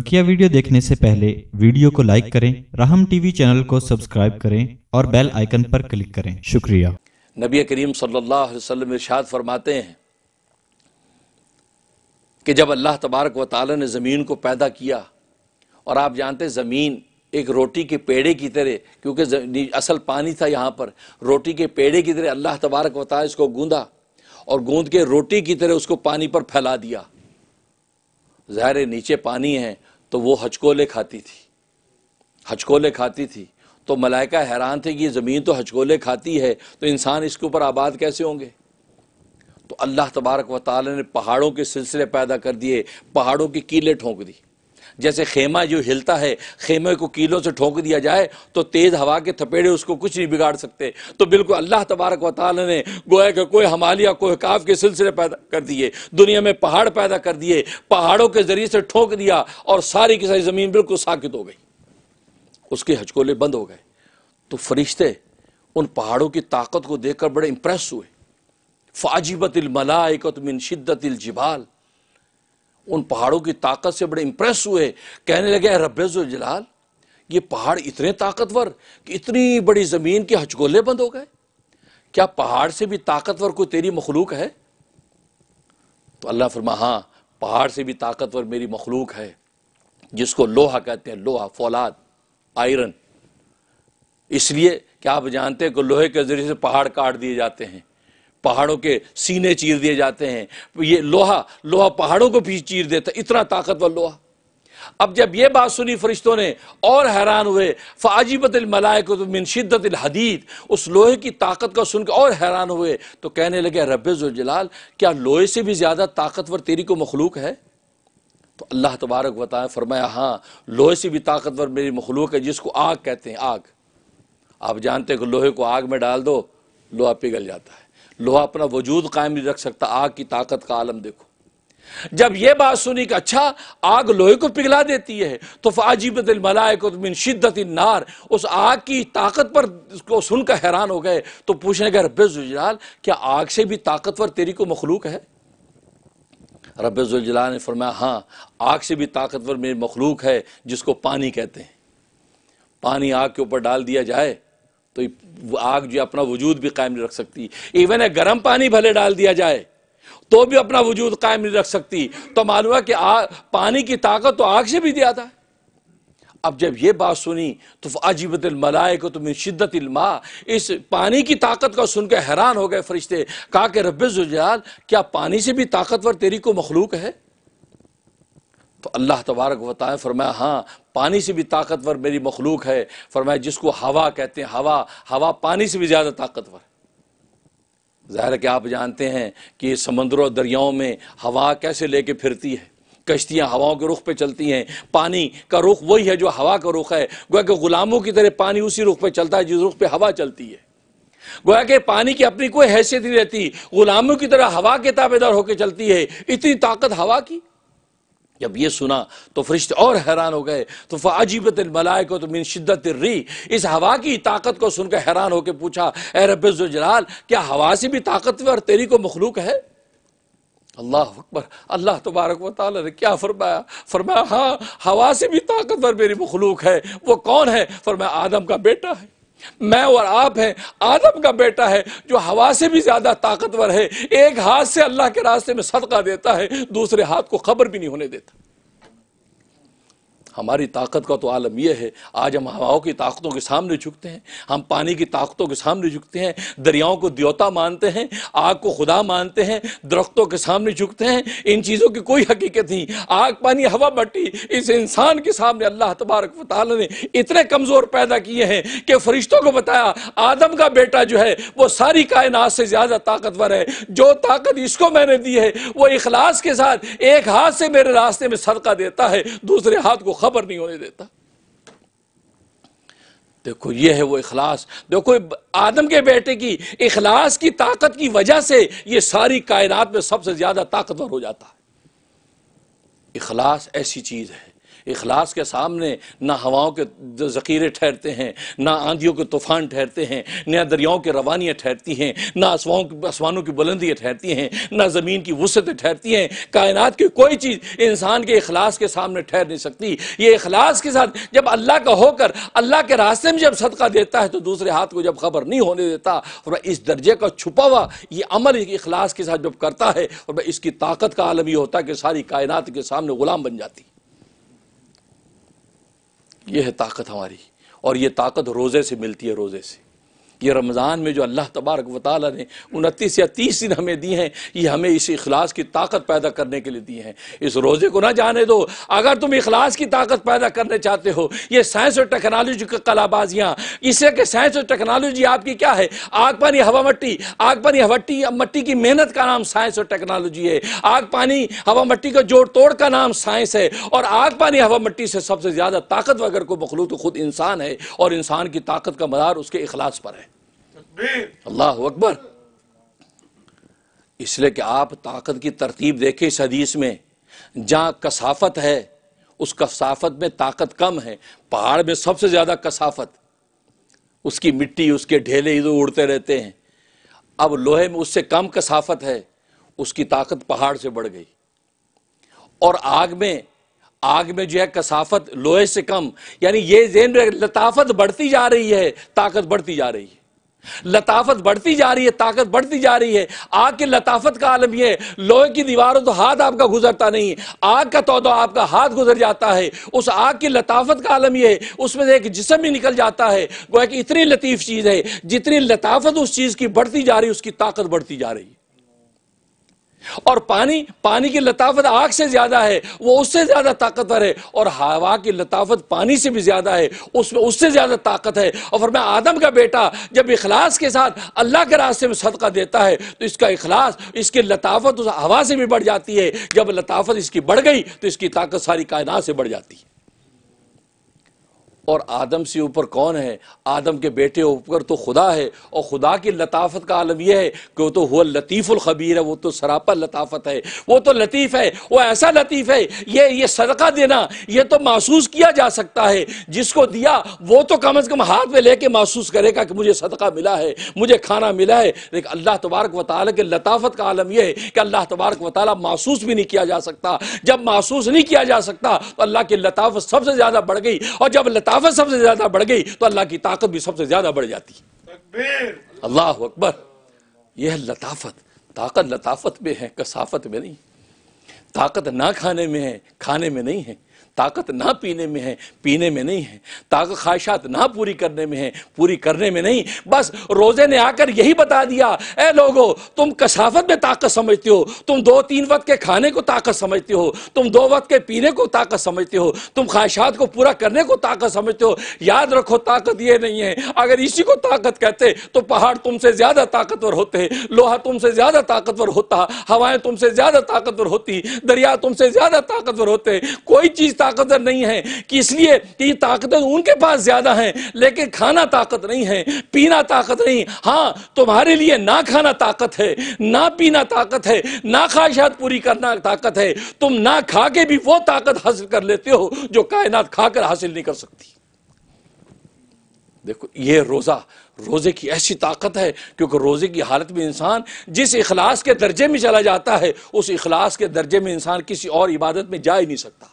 बकिया वीडियो देखने से पहले वीडियो को लाइक करें रहम टीवी चैनल को सब्सक्राइब करें और बेल आइकन पर क्लिक करें शुक्रिया नबी करीम सल्लल्लाहु अलैहि वसल्लम इरशाद फरमाते हैं कि जब अल्लाह तबारक व ताली ने ज़मीन को पैदा किया और आप जानते ज़मीन एक रोटी के पेड़े की तरह क्योंकि असल पानी था यहाँ पर रोटी के पेड़े की तरह अल्लाह तबारक व ताली इसको गूंदा और गूंद के रोटी की तरह उसको पानी पर फैला दिया ज़ाहिर नीचे पानी है तो वो हचकोले खाती थी हचकोले खाती थी तो मलाइका हैरान थे कि ये ज़मीन तो हचकोले खाती है तो इंसान इसके ऊपर आबाद कैसे होंगे तो अल्लाह तबारक व ताली ने पहाड़ों के सिलसिले पैदा कर दिए पहाड़ों की कीले ठोंक दी जैसे खेमा जो हिलता है खेमे को कीलों से ठोंक दिया जाए तो तेज़ हवा के थपेड़े उसको कुछ नहीं बिगाड़ सकते तो बिल्कुल अल्लाह तबारक वाल ने गोया का कोई हमालिया कोई काफ के सिलसिले पैदा कर दिए दुनिया में पहाड़ पैदा कर दिए पहाड़ों के ज़रिए से ठोंक दिया और सारी की सारी ज़मीन बिल्कुल साकित हो गई उसके हचकोले बंद हो गए तो फरिश्ते उन पहाड़ों की ताकत को देखकर बड़े इंप्रेस हुए फ़ाजिबत मलाइकत मिन शिद्दत जिबाल उन पहाड़ों की ताकत से बड़े इंप्रेस हुए कहने लगे रबाल ये पहाड़ इतने ताकतवर कि इतनी बड़ी ज़मीन के हचगोले बंद हो गए क्या पहाड़ से भी ताकतवर कोई तेरी मखलूक है तो अल्लाह फरमा हाँ पहाड़ से भी ताकतवर मेरी मखलूक है जिसको लोहा कहते हैं लोहा फौलाद आयरन इसलिए क्या आप जानते हैं कि लोहे के ज़रिए से पहाड़ काट दिए जाते हैं पहाड़ों के सीने चीर दिए जाते हैं ये लोहा लोहा पहाड़ों को भी चीर देता इतना ताकतवर लोहा अब जब यह बात सुनी फरिश्तों ने और हैरान हुए फ़ाजीबत मलायकत मिन शिद्दत हदीद उस लोहे की ताकत का सुनकर और हैरान हुए तो कहने लगे रबाल क्या लोहे से भी ज़्यादा ताकतवर तेरी को मखलूक है तो अल्लाह तबारक बताएं फरमाया हाँ लोहे से भी ताकतवर मेरी मखलूक है जिसको आग कहते हैं आग आप जानते हैं कि लोहे को आग में डाल दो लोहा पिघल जाता है लोहा अपना वजूद कायम नहीं रख सकता आग की ताकत का आलम देखो जब यह बात सुनी कि अच्छा आग लोहे को पिघला देती है तो फाजीबत मलायकमिन शिद्दत नार उस आग की ताकत पर उसको सुनकर हैरान हो गए तो पूछने गए रब्बुलजलाल क्या आग से भी ताकतवर तेरी को मखलूक है रब्बुलजलाल ने फरमाया हां आग से भी ताकतवर मेरी मखलूक है जिसको पानी कहते हैं पानी आग के ऊपर डाल दिया जाए तो आग जो अपना वजूद भी कायम नहीं रख सकती इवन है गर्म पानी भले डाल दिया जाए तो भी अपना वजूद कायम नहीं रख सकती तो मालूम है कि आ, पानी की ताकत तो आग से भी दिया था अब जब यह बात सुनी तो अजीबत मलाय को तुम्हें शिद्दत इल्मा इस पानी की ताकत का सुनकर हैरान हो गए फरिश्ते कहा कि रबाल क्या पानी से भी ताकतवर तेरी को मखलूक है तो अल्लाह तबारक बताए फरमाया हाँ पानी से भी ताकतवर मेरी मखलूक है फरमाए जिसको हवा कहते हैं हवा हवा पानी से भी ज़्यादा ताकतवर ज़ाहिर है कि आप जानते हैं कि समंदरों और दरियाओं में हवा कैसे लेके फिरती है कश्तियाँ हवाओं के रुख पे चलती हैं पानी का रुख वही है जो हवा का रुख है गोया के गुलामों की तरह पानी उसी रुख पे चलता है जिस रुख पे हवा चलती है गोया कि पानी की अपनी कोई हैसियत नहीं रहती गुलामों की तरह हवा के ताबेदार होकर चलती है इतनी ताकत हवा की जब ये सुना तो फरिश्ते और हैरान हो गए तो फ़ाजीबत मलाय को तो मिन शिद्दत री इस हवा की ताकत को सुनकर हैरान होकर पूछा ए जलाल क्या हवा से भी ताकतवर तेरी को मखलूक है अल्लाह अकबर अल्लाह तबारक व ताली ने क्या फरमाया फरमाया हाँ हवा से भी ताकतवर मेरी मखलूक है वो कौन है फरमाया आदम का बेटा है मैं और आप हैं आदम का बेटा है जो हवा से भी ज्यादा ताकतवर है एक हाथ से अल्लाह के रास्ते में सदका देता है दूसरे हाथ को खबर भी नहीं होने देता हमारी ताकत का तो आलम यह है आज हम हवाओं की ताकतों के सामने झुकते हैं हम पानी की ताकतों के सामने झुकते हैं दरियाओं को द्योता मानते हैं आग को खुदा मानते हैं दरख्तों के सामने झुकते हैं इन चीज़ों की कोई हकीकत नहीं आग पानी हवा बट्टी इस इंसान के सामने अल्लाह तबारक ताली ने इतने कमज़ोर पैदा किए हैं कि फरिश्तों को बताया आदम का बेटा जो है वो सारी कायनात से ज़्यादा ताकतवर है जो ताकत इसको मैंने दी है वो इखलास के साथ एक हाथ से मेरे रास्ते में सदका देता है दूसरे हाथ को खबर नहीं होने देता देखो ये है वो इखलास देखो आदम के बेटे की इखलास की ताकत की वजह से ये सारी कायनात में सबसे ज्यादा ताकतवर हो जाता है इखलास ऐसी चीज है इखलास के सामने ना हवाओं के ज़ख़ीरे ठहरते हैं ना आंधियों के तूफ़ान ठहरते हैं ना दरियाओं के रवानियाँ ठहरती हैं ना असवाओं की आसमानों की बुलंदियाँ ठहरती हैं ना ज़मीन की वसतें ठहरती हैं कायनात की कोई चीज़ इंसान के अखलास के सामने ठहर नहीं सकती ये अखलास के साथ जब अल्लाह का होकर अल्लाह के रास्ते में जब सदका देता है तो दूसरे हाथ को जब खबर नहीं होने देता और इस दर्जे का छुपा हुआ ये अमल अखलास के साथ जब करता है और इसकी ताकत का आलम यह होता है कि सारी कायनात के सामने गुलाम बन जाती ये है ताकत हमारी और ये ताकत रोज़े से मिलती है रोज़े से ये रमज़ान में जो अल्लाह तबारक वाली ने उनतीस या तीस दिन हमें दिए हैं ये हमें इस अखलास की ताकत पैदा करने के लिए दिए हैं इस रोज़े को ना जाने दो अगर तुम अखलास की ताकत पैदा करने चाहते हो ये साइंस और टेक्नोलॉजी की कलाबाजियाँ इससे कि साइंस और टेक्नोलॉजी आपकी क्या है आग पानी हवा मट्टी आग पानी हवट्टी मट्टी की मेहनत का नाम साइंस और टेक्नोलॉजी है आग पानी हवा मट्टी का जोड़ तोड़ का नाम साइंस है और आग पानी हवा मट्टी से सबसे ज़्यादा ताकत वगैरह को मखलूत तो खुद इंसान है और इंसान की ताकत का मदार उसके अखलास पर है अल्लाह अकबर इसलिए कि आप ताकत की तरतीब देखें इस हदीस में जहां कसाफत है उस कसाफत में ताकत कम है पहाड़ में सबसे ज़्यादा कसाफत उसकी मिट्टी उसके ढेले इधर उड़ते रहते हैं अब लोहे में उससे कम कसाफत है उसकी ताकत पहाड़ से बढ़ गई और आग में आग में जो है कसाफत लोहे से कम यानी ये जेन लताफत बढ़ती जा रही है ताकत बढ़ती जा रही है लताफत बढ़ती जा रही है ताकत बढ़ती जा रही है आग की लताफत का आलम यह है लोहे की दीवारों तो हाथ आपका गुजरता नहीं है आग का तो, तो आपका हाथ गुजर जाता है उस आग की लताफत का आलम यह है उसमें से एक जिसम ही निकल जाता है वो एक इतनी लतीफ़ चीज़ है जितनी लताफत उस चीज़ की बढ़ती जा रही है उसकी ताकत बढ़ती जा रही है और पानी पानी की लताफत आग से ज्यादा है वो उससे ज्यादा ताकतवर है और हवा की लताफत पानी से भी ज्यादा है उसमें उससे ज्यादा ताकत है और फिर मैं आदम का बेटा जब इखलास के साथ अल्लाह के रास्ते में सदका देता है तो इसका इखलास इसकी लताफत उस हवा से भी बढ़ जाती है जब लताफत इसकी बढ़ गई तो इसकी ताकत सारी कायनात से बढ़ जाती है और आदम से ऊपर कौन है आदम के बेटे ऊपर तो खुदा है और खुदा की लताफत का आलम यह है कि वो तो हुआ लतीफ़ुल ख़बीर है वो तो सरापा लताफत है वो तो लतीफ़ है वो ऐसा लतीफ़ है ये ये सदका देना ये तो महसूस किया जा सकता है जिसको दिया वो तो कम अज़ कम हाथ में लेके महसूस करेगा कि मुझे सदका मिला है मुझे खाना मिला है लेकिन अल्लाह तबारक व के लताफत का आलम यह है कि अल्लाह तबारक व महसूस भी नहीं किया जा सकता जब महसूस नहीं किया जा सकता तो अल्लाह की लताफत सबसे ज़्यादा बढ़ गई और जब लता लताफत सबसे ज्यादा बढ़ गई तो अल्लाह की ताकत भी सबसे ज्यादा बढ़ जाती अल्लाह अकबर यह लताफत ताकत लताफत में है कसाफत में नहीं ताकत ना खाने में है खाने में नहीं है ताकत ना पीने में है पीने में नहीं है ताकत ख्वाहिशात ना पूरी करने में है पूरी करने में नहीं बस रोज़े ने आकर यही बता दिया ए लोगो तुम कसाफत में ताकत समझते हो तुम दो तीन वक्त के खाने को ताकत समझते हो तुम दो वक्त के पीने को ताकत समझते हो तुम ख्वाहिशात को पूरा करने को ताकत समझते हो याद रखो ताकत ये नहीं है अगर इसी को ताकत कहते तो पहाड़ तुमसे ज़्यादा ताकतवर होते लोहा तुमसे ज़्यादा ताकतवर होता हवाएं तुमसे ज़्यादा ताकतवर होती दरिया तुमसे ज़्यादा ताकतवर होते कोई चीज़ चीज़ ताकतवर नहीं है कि इसलिए कि ये ताकतवर उनके पास ज़्यादा है लेकिन खाना ताकत नहीं है पीना ताकत नहीं हाँ तुम्हारे लिए ना खाना ताकत है ना पीना ताकत है ना ख्वाहिशात पूरी करना ताकत है तुम ना खा के भी वो ताकत हासिल कर लेते हो जो कायनात खाकर हासिल नहीं कर सकती देखो ये रोज़ा रोज़े की ऐसी ताकत है क्योंकि रोज़े की हालत में इंसान जिस इखलास के दर्जे में चला जाता है उस इखलास के दर्जे में इंसान किसी और इबादत में जा ही नहीं सकता